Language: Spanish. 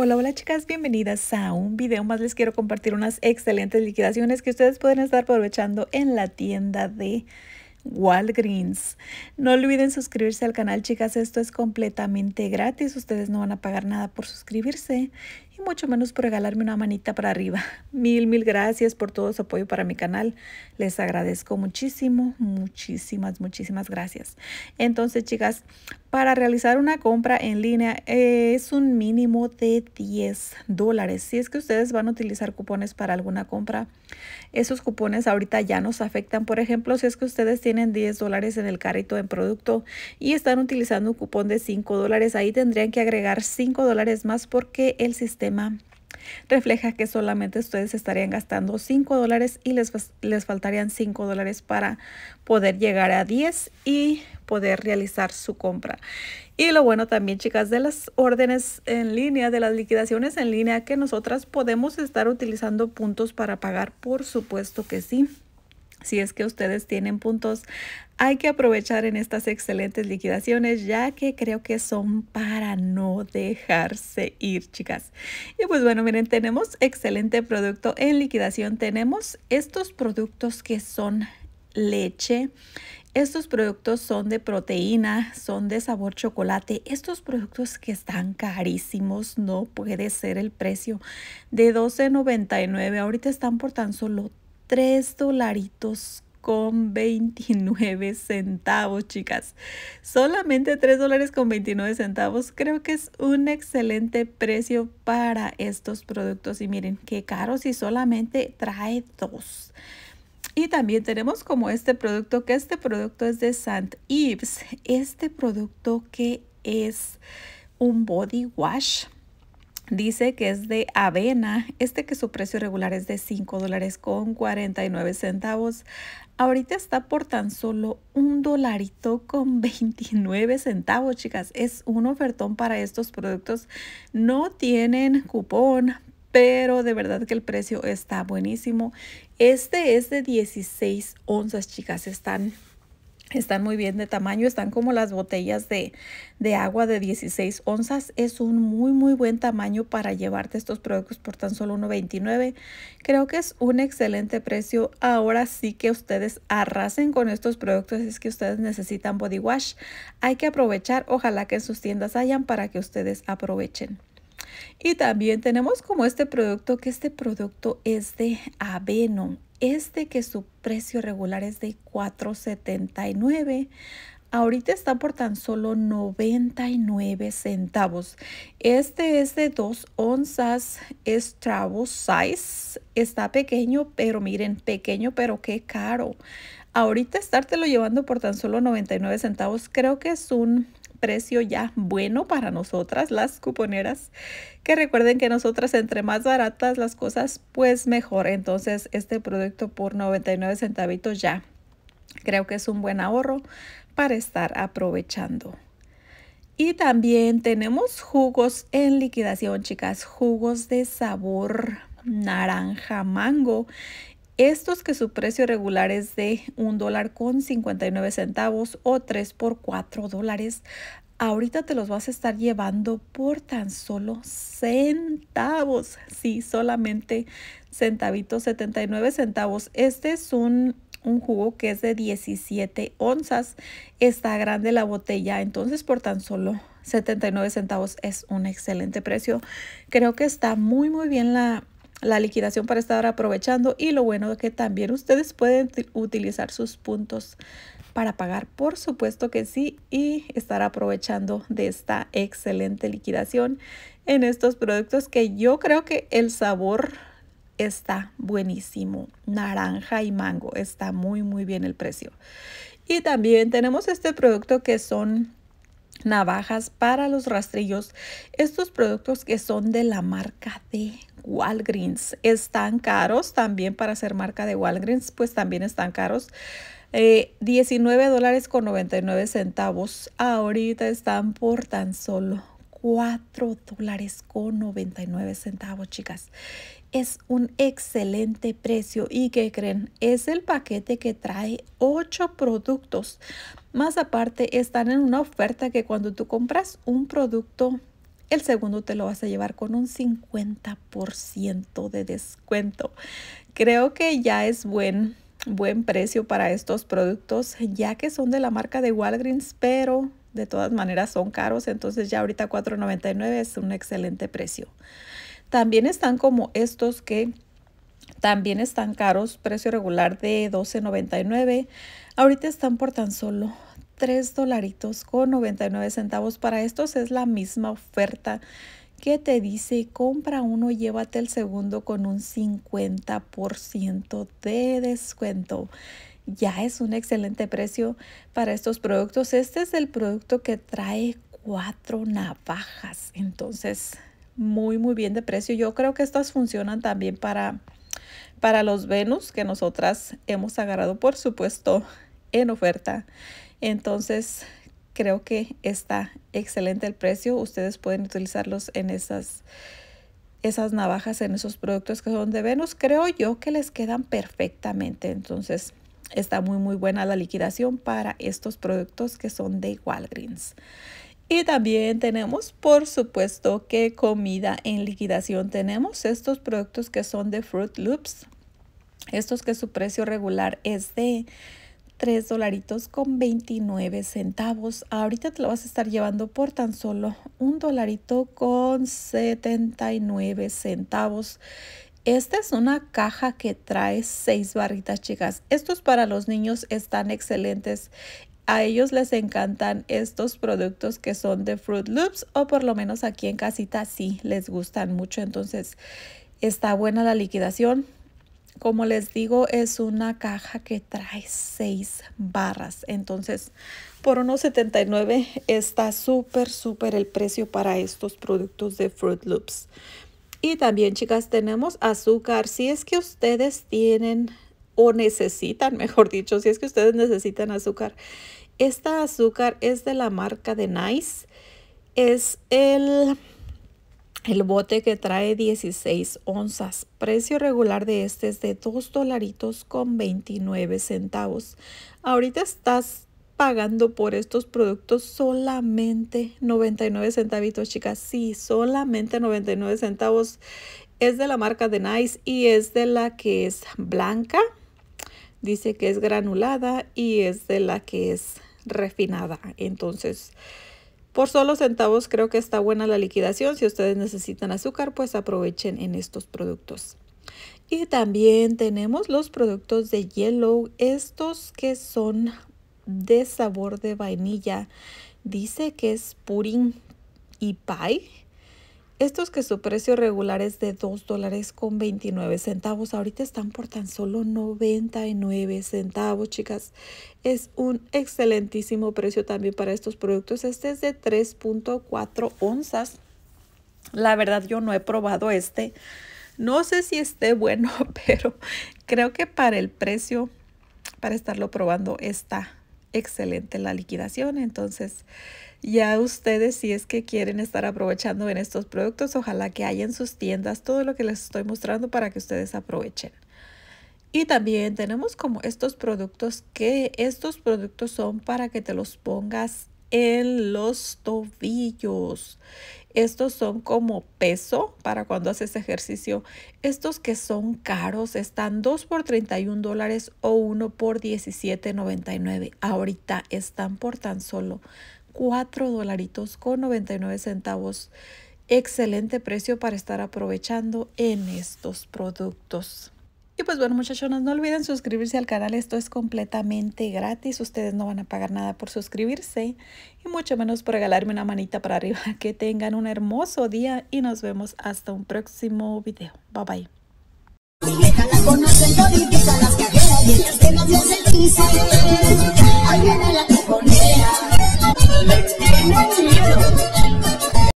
Hola, hola chicas, bienvenidas a un video más. Les quiero compartir unas excelentes liquidaciones que ustedes pueden estar aprovechando en la tienda de Walgreens. No olviden suscribirse al canal, chicas. Esto es completamente gratis. Ustedes no van a pagar nada por suscribirse mucho menos por regalarme una manita para arriba. Mil, mil gracias por todo su apoyo para mi canal. Les agradezco muchísimo, muchísimas, muchísimas gracias. Entonces, chicas, para realizar una compra en línea es un mínimo de 10 dólares. Si es que ustedes van a utilizar cupones para alguna compra, esos cupones ahorita ya nos afectan. Por ejemplo, si es que ustedes tienen 10 dólares en el carrito en producto y están utilizando un cupón de 5 dólares, ahí tendrían que agregar 5 dólares más porque el sistema refleja que solamente ustedes estarían gastando 5 dólares y les, les faltarían 5 dólares para poder llegar a 10 y poder realizar su compra. Y lo bueno también, chicas, de las órdenes en línea, de las liquidaciones en línea, que nosotras podemos estar utilizando puntos para pagar, por supuesto que sí. Si es que ustedes tienen puntos, hay que aprovechar en estas excelentes liquidaciones ya que creo que son para no dejarse ir, chicas. Y pues bueno, miren, tenemos excelente producto en liquidación. Tenemos estos productos que son leche, estos productos son de proteína, son de sabor chocolate. Estos productos que están carísimos, no puede ser el precio. De $12.99, ahorita están por tan solo 3 dolaritos con 29 centavos, chicas. Solamente 3 dólares con 29 centavos. Creo que es un excelente precio para estos productos. Y miren, qué caro si solamente trae dos. Y también tenemos como este producto, que este producto es de St. Ives. Este producto que es un body wash Dice que es de avena, este que su precio regular es de $5.49. dólares con 49 centavos. Ahorita está por tan solo un dolarito con 29 centavos, chicas. Es un ofertón para estos productos. No tienen cupón, pero de verdad que el precio está buenísimo. Este es de 16 onzas, chicas. Están están muy bien de tamaño, están como las botellas de, de, agua de 16 onzas. Es un muy, muy buen tamaño para llevarte estos productos por tan solo 1.29. Creo que es un excelente precio. Ahora sí que ustedes arrasen con estos productos. Es que ustedes necesitan body wash. Hay que aprovechar. Ojalá que en sus tiendas hayan para que ustedes aprovechen. Y también tenemos como este producto, que este producto es de aveno este que su precio regular es de 4.79, ahorita está por tan solo 99 centavos. Este es de dos onzas, es travel size, está pequeño, pero miren, pequeño, pero qué caro. Ahorita estártelo llevando por tan solo 99 centavos, creo que es un precio ya bueno para nosotras, las cuponeras. Que recuerden que nosotras entre más baratas las cosas, pues mejor. Entonces este producto por 99 centavitos ya. Creo que es un buen ahorro para estar aprovechando. Y también tenemos jugos en liquidación, chicas, jugos de sabor naranja mango estos que su precio regular es de un dólar con 59 centavos o 3 por 4 dólares, ahorita te los vas a estar llevando por tan solo centavos. Sí, solamente centavitos, 79 centavos. Este es un, un jugo que es de 17 onzas. Está grande la botella, entonces por tan solo 79 centavos es un excelente precio. Creo que está muy, muy bien la la liquidación para estar aprovechando y lo bueno que también ustedes pueden utilizar sus puntos para pagar, por supuesto que sí, y estar aprovechando de esta excelente liquidación en estos productos que yo creo que el sabor está buenísimo. Naranja y mango, está muy muy bien el precio. Y también tenemos este producto que son navajas para los rastrillos. Estos productos que son de la marca de Walgreens. Están caros también para ser marca de Walgreens, pues también están caros. Eh, 19 dólares con 99 centavos. Ahorita están por tan solo 4 dólares con 99 centavos, chicas. Es un excelente precio y que creen, es el paquete que trae 8 productos. Más aparte, están en una oferta que cuando tú compras un producto el segundo te lo vas a llevar con un 50% de descuento. Creo que ya es buen, buen precio para estos productos, ya que son de la marca de Walgreens, pero de todas maneras son caros, entonces ya ahorita $4.99 es un excelente precio. También están como estos que también están caros, precio regular de $12.99. Ahorita están por tan solo 3 dolaritos con 99 centavos. Para estos es la misma oferta que te dice compra uno, llévate el segundo con un 50% de descuento. Ya es un excelente precio para estos productos. Este es el producto que trae cuatro navajas. Entonces, muy, muy bien de precio. Yo creo que estas funcionan también para, para los Venus que nosotras hemos agarrado, por supuesto, en oferta. Entonces, creo que está excelente el precio. Ustedes pueden utilizarlos en esas, esas navajas, en esos productos que son de Venus. Creo yo que les quedan perfectamente. Entonces, está muy, muy buena la liquidación para estos productos que son de Walgreens. Y también tenemos, por supuesto, que comida en liquidación. Tenemos estos productos que son de Fruit Loops. Estos que su precio regular es de 3 dolaritos con 29 centavos. Ahorita te lo vas a estar llevando por tan solo un dolarito con 79 centavos. Esta es una caja que trae seis barritas, chicas. Estos para los niños están excelentes. A ellos les encantan estos productos que son de Fruit Loops o por lo menos aquí en casita sí les gustan mucho. Entonces está buena la liquidación como les digo, es una caja que trae seis barras. Entonces, por $1.79 está súper, súper el precio para estos productos de Fruit Loops. Y también, chicas, tenemos azúcar. Si es que ustedes tienen o necesitan, mejor dicho, si es que ustedes necesitan azúcar. Esta azúcar es de la marca de Nice. Es el el bote que trae 16 onzas. Precio regular de este es de 2 dolaritos con 29 centavos. Ahorita estás pagando por estos productos solamente 99 centavitos, chicas. Sí, solamente 99 centavos. Es de la marca de Nice y es de la que es blanca. Dice que es granulada y es de la que es refinada. Entonces, por solo centavos creo que está buena la liquidación. Si ustedes necesitan azúcar, pues aprovechen en estos productos. Y también tenemos los productos de Yellow, estos que son de sabor de vainilla. Dice que es purín y pie estos que su precio regular es de 2 dólares con 29 centavos, ahorita están por tan solo 99 centavos, chicas. Es un excelentísimo precio también para estos productos. Este es de 3.4 onzas. La verdad yo no he probado este. No sé si esté bueno, pero creo que para el precio, para estarlo probando, está excelente la liquidación. Entonces, ya ustedes, si es que quieren estar aprovechando en estos productos, ojalá que hay en sus tiendas todo lo que les estoy mostrando para que ustedes aprovechen. Y también tenemos como estos productos que estos productos son para que te los pongas en los tobillos. Estos son como peso para cuando haces ejercicio. Estos que son caros están 2 por 31 dólares o 1 por 17.99. Ahorita están por tan solo 4 dolaritos con 99 centavos. Excelente precio para estar aprovechando en estos productos. Y pues bueno muchachonas, no olviden suscribirse al canal, esto es completamente gratis, ustedes no van a pagar nada por suscribirse y mucho menos por regalarme una manita para arriba. Que tengan un hermoso día y nos vemos hasta un próximo video. Bye bye. Let's get on you.